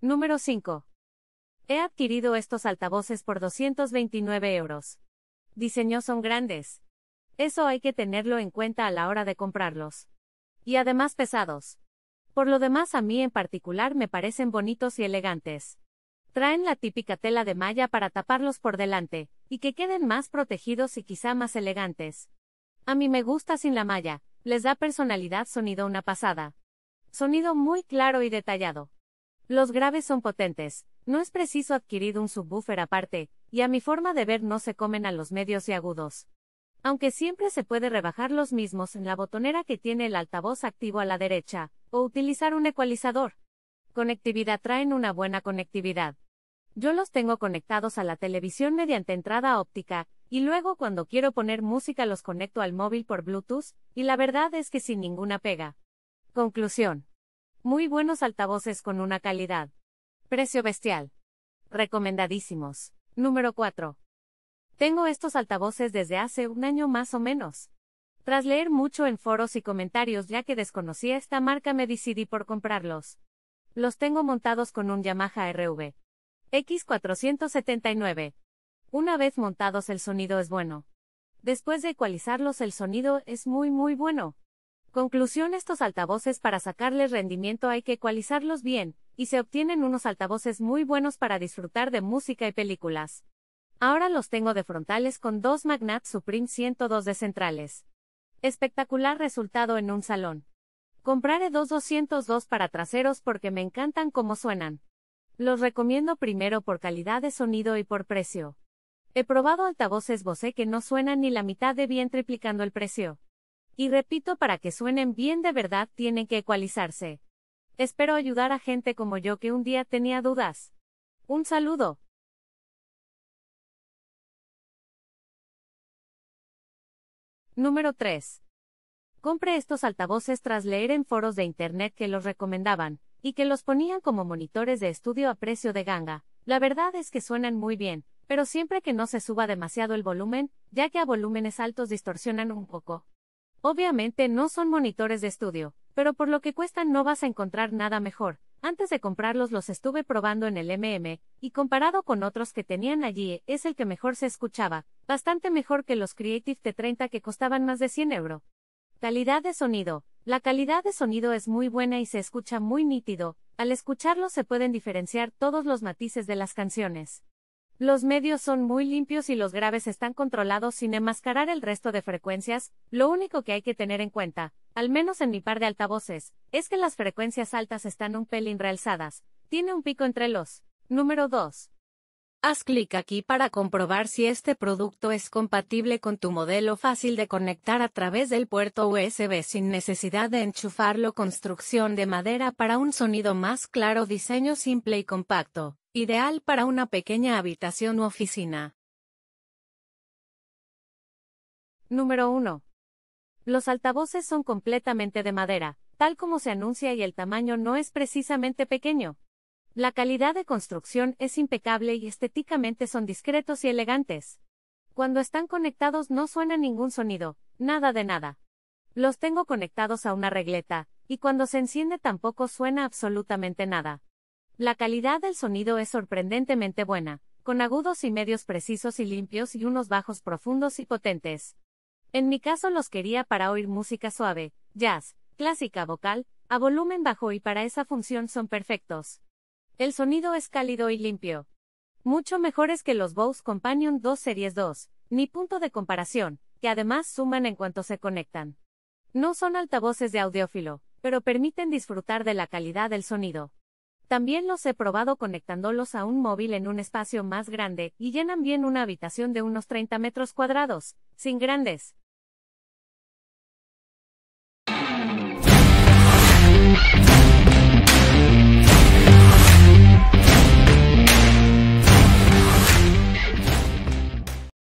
Número 5. He adquirido estos altavoces por 229 euros. Diseños son grandes. Eso hay que tenerlo en cuenta a la hora de comprarlos. Y además pesados. Por lo demás a mí en particular me parecen bonitos y elegantes. Traen la típica tela de malla para taparlos por delante, y que queden más protegidos y quizá más elegantes. A mí me gusta sin la malla, les da personalidad sonido una pasada. Sonido muy claro y detallado. Los graves son potentes, no es preciso adquirir un subwoofer aparte, y a mi forma de ver no se comen a los medios y agudos. Aunque siempre se puede rebajar los mismos en la botonera que tiene el altavoz activo a la derecha, o utilizar un ecualizador. Conectividad traen una buena conectividad. Yo los tengo conectados a la televisión mediante entrada óptica, y luego cuando quiero poner música los conecto al móvil por Bluetooth, y la verdad es que sin ninguna pega. Conclusión. Muy buenos altavoces con una calidad. Precio bestial. Recomendadísimos. Número 4. Tengo estos altavoces desde hace un año más o menos. Tras leer mucho en foros y comentarios ya que desconocía esta marca me decidí por comprarlos. Los tengo montados con un Yamaha RV. X479. Una vez montados el sonido es bueno. Después de ecualizarlos el sonido es muy muy bueno. Conclusión estos altavoces para sacarles rendimiento hay que ecualizarlos bien, y se obtienen unos altavoces muy buenos para disfrutar de música y películas. Ahora los tengo de frontales con dos Magnat Supreme 102 de centrales. Espectacular resultado en un salón. Compraré dos 202 para traseros porque me encantan como suenan. Los recomiendo primero por calidad de sonido y por precio. He probado altavoces Bose que no suenan ni la mitad de bien triplicando el precio. Y repito, para que suenen bien de verdad tienen que ecualizarse. Espero ayudar a gente como yo que un día tenía dudas. Un saludo. Número 3. Compre estos altavoces tras leer en foros de Internet que los recomendaban, y que los ponían como monitores de estudio a precio de ganga. La verdad es que suenan muy bien, pero siempre que no se suba demasiado el volumen, ya que a volúmenes altos distorsionan un poco. Obviamente no son monitores de estudio, pero por lo que cuestan no vas a encontrar nada mejor. Antes de comprarlos los estuve probando en el MM, y comparado con otros que tenían allí, es el que mejor se escuchaba, bastante mejor que los Creative T30 que costaban más de 100 euros. Calidad de sonido. La calidad de sonido es muy buena y se escucha muy nítido, al escucharlo se pueden diferenciar todos los matices de las canciones. Los medios son muy limpios y los graves están controlados sin enmascarar el resto de frecuencias, lo único que hay que tener en cuenta, al menos en mi par de altavoces, es que las frecuencias altas están un pelín realzadas, tiene un pico entre los. Número 2. Haz clic aquí para comprobar si este producto es compatible con tu modelo fácil de conectar a través del puerto USB sin necesidad de enchufarlo. Construcción de madera para un sonido más claro, diseño simple y compacto, ideal para una pequeña habitación u oficina. Número 1. Los altavoces son completamente de madera, tal como se anuncia y el tamaño no es precisamente pequeño, la calidad de construcción es impecable y estéticamente son discretos y elegantes. Cuando están conectados no suena ningún sonido, nada de nada. Los tengo conectados a una regleta, y cuando se enciende tampoco suena absolutamente nada. La calidad del sonido es sorprendentemente buena, con agudos y medios precisos y limpios y unos bajos profundos y potentes. En mi caso los quería para oír música suave, jazz, clásica vocal, a volumen bajo y para esa función son perfectos. El sonido es cálido y limpio. Mucho mejores que los Bose Companion 2 Series 2, ni punto de comparación, que además suman en cuanto se conectan. No son altavoces de audiófilo, pero permiten disfrutar de la calidad del sonido. También los he probado conectándolos a un móvil en un espacio más grande y llenan bien una habitación de unos 30 metros cuadrados, sin grandes